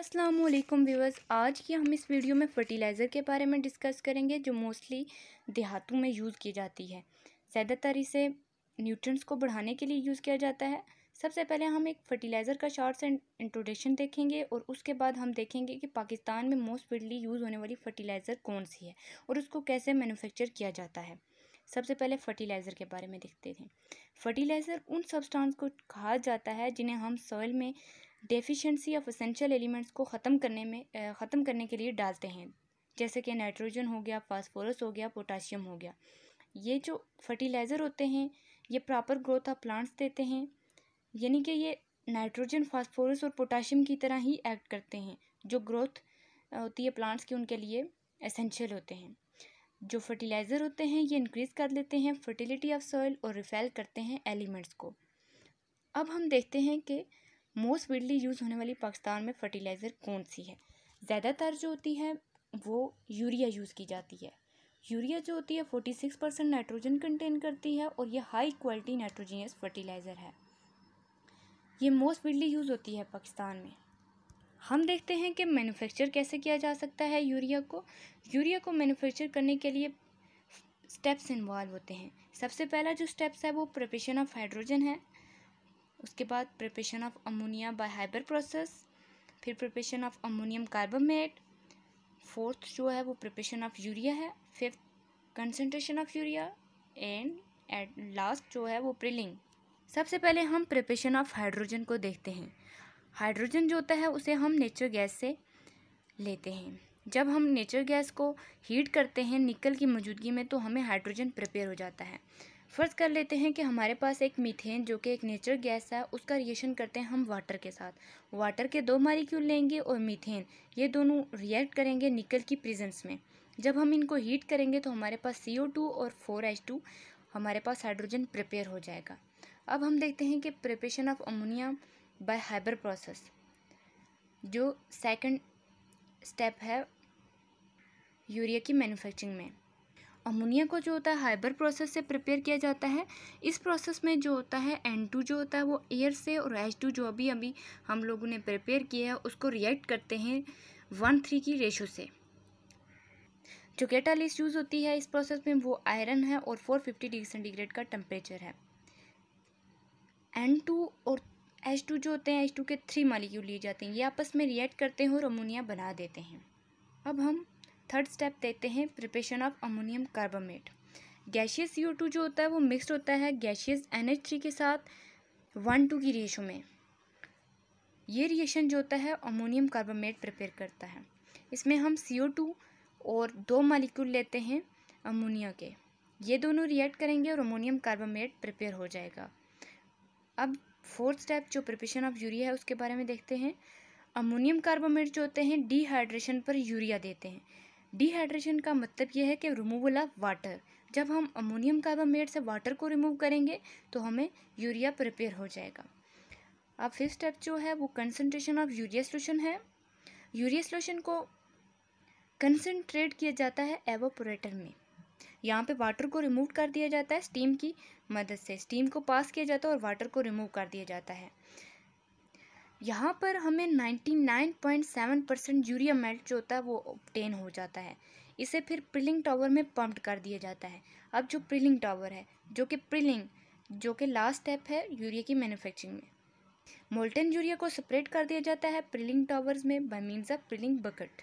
Aslam viewers आज की हम इस वीडियो में फर्टिलाइज़र के बारे में डिस्कस करेंगे जो मोस्टली देहातों में यूज़ की जाती है ज़्यादातर इसे न्यूट्रिएंट्स को बढ़ाने के लिए यूज़ किया जाता है सबसे पहले हम एक फर्टिलाइज़र का शॉर्ट एंड इंट्रोडक्शन देखेंगे और उसके बाद हम देखेंगे कि पाकिस्तान में मोस्ट स्पीडली यूज़ होने वाली फर्टिलाइज़र कौन सी है और उसको कैसे मैनुफेक्चर किया जाता है सबसे पहले फर्टिलाइज़र के बारे में देखते थे फर्टिलाइज़र उन सब्सटेंस को कहा जाता है जिन्हें हम सॉइल में डेफिशिएंसी ऑफ असेंशियल एलिमेंट्स को ख़त्म करने में ख़त्म करने के लिए डालते हैं जैसे कि नाइट्रोजन हो गया फास्फोरस हो गया पोटाशियम हो गया ये जो फर्टिलाइज़र होते हैं ये प्रॉपर ग्रोथ ऑफ प्लांट्स देते हैं यानी कि ये नाइट्रोजन फास्फोरस और पोटाशियम की तरह ही एक्ट करते हैं जो ग्रोथ होती है प्लांट्स की उनके लिए एसेंशियल होते हैं जो फर्टिलाइज़र होते हैं ये इंक्रीज़ कर लेते हैं फर्टिलिटी ऑफ सॉइल और रिफेल करते हैं एलिमेंट्स को अब हम देखते हैं कि मोस्ट विडली यूज़ होने वाली पाकिस्तान में फर्टिलाइज़र कौन सी है ज़्यादातर जो होती है वो यूरिया यूज़ की जाती है यूरिया जो होती है forty six percent nitrogen contain करती है और ये हाई क्वालिटी नाइट्रोजीनियस फर्टिलाइज़र है ये मोस्ट विडली यूज़ होती है पाकिस्तान में हम देखते हैं कि मैन्युफैक्चर कैसे किया जा सकता है यूरिया को यूरिया को मैन्युफैक्चर करने के लिए स्टेप्स इन्वॉल्व होते हैं सबसे पहला जो स्टेप्स है वो प्रपेशन ऑफ हाइड्रोजन है उसके बाद preparation of ammonia by Haber process फिर preparation of ammonium carbamate fourth जो है वो प्रिपरेशन ऑफ यूरिया है fifth concentration of urea and at last जो है वो प्रिलिंग सबसे पहले हम प्रिपरेशन ऑफ हाइड्रोजन को देखते हैं हाइड्रोजन जो होता है उसे हम नेचुरल गैस से लेते हैं जब हम नेचुरल गैस को हीट करते हैं निकल की मौजूदगी में तो हमें हाइड्रोजन प्रिपेयर हो जाता है फ़र्ज़ कर लेते हैं कि हमारे पास एक मीथेन जो कि एक नेचुरल गैस है उसका रिएक्शन करते हैं हम वाटर के साथ वाटर के दो मालिक्यूल लेंगे और मीथेन ये दोनों रिएक्ट करेंगे निकल की प्रेजेंस में जब हम इनको हीट करेंगे तो हमारे पास सी और फोर हमारे पास हाइड्रोजन प्रिपेयर हो जाएगा अब हम देखते हैं कि preparation of ammonia by Haber process जो सेकंड स्टेप है यूरिया की मैन्युफैक्चरिंग में अमोनिया को जो होता है हाइबर प्रोसेस से प्रिपेयर किया जाता है इस प्रोसेस में जो होता है एन टू जो होता है वो एयर से और एच टू जो अभी अभी हम लोगों ने प्रिपेयर किया है उसको रिएक्ट करते हैं वन थ्री की रेशो से जो कैटालिस्ट यूज़ होती है इस प्रोसेस में वो आयरन है और फोर फिफ्टी डिग्री सेंटीग्रेड का टेम्परेचर है एन टू और एच टू जो होते हैं एच टू के थ्री मालिक्यूल लिए जाते हैं ये आपस में रिएक्ट करते हैं और अमोनिया बना देते हैं अब हम थर्ड स्टेप देते हैं preparation of ammonium carbamate gaseous C जो होता है वो मिक्सड होता है गैशियस एन के साथ वन टू की रेशो में ये रिएक्शन जो होता है अमोनियम कार्बामेट प्रिपेयर करता है इसमें हम सी और दो मालिक्यूल लेते हैं अमोनिया के ये दोनों रिएक्ट करेंगे और अमोनियम कार्बामेट प्रिपेयर हो जाएगा अब फोर्थ स्टेप जो प्रिपेशन ऑफ यूरिया है उसके बारे में देखते हैं अमोनियम कार्बामेट जो होते हैं डिहाइड्रेशन पर यूरिया देते हैं डिहाइड्रेशन का मतलब यह है कि रिमूवल ऑफ वाटर जब हम अमोनियम कार्बोमेट से वाटर को रिमूव करेंगे तो हमें यूरिया प्रिपेयर हो जाएगा अब फिफ्थ स्टेप जो है वो कंसनट्रेशन ऑफ यूरिया सोल्यूशन है यूरिया सोल्यूशन को कंसनट्रेट किया जाता है एवोपोरेटर में यहाँ पे वाटर को रिमूव कर दिया जाता है स्टीम की मदद से स्टीम को पास किया जाता है और वाटर को रिमूव कर दिया जाता है यहाँ पर हमें 99.7 परसेंट यूरिया मेल्ट जो होता है वो ऑप्टेन हो जाता है इसे फिर प्रिलिंग टावर में पम्प कर दिया जाता है अब जो प्रिलिंग टावर है जो कि प्रिलिंग जो कि लास्ट स्टेप है यूरिया की मैन्युफैक्चरिंग में मोल्टन यूरिया को सेपरेट कर दिया जाता है प्रिलिंग टावर्स में by means of prilling bucket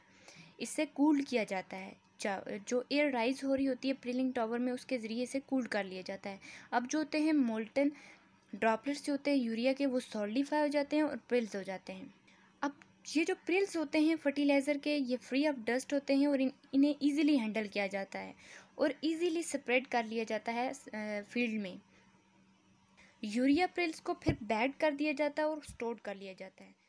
इससे कूल किया जाता है जो एयर राइज हो रही होती है प्रिलिंग टावर में उसके ज़रिए से कूल कर लिया जाता है अब जो होते हैं मोल्टन ड्रॉपलेट्स जो होते हैं यूरिया के वो सॉलिडिफाई हो जाते हैं और प्रिल्स हो जाते हैं अब ये जो प्रिल्स होते हैं फर्टिलाइज़र के ये फ्री ऑफ डस्ट होते हैं और इन, इन्हें ईजिली हैंडल किया जाता है और ईजिली स्प्रेड कर लिया जाता है फील्ड में यूरिया प्रिल्स को फिर बैड कर दिया जाता है और स्टोर कर लिया जाता है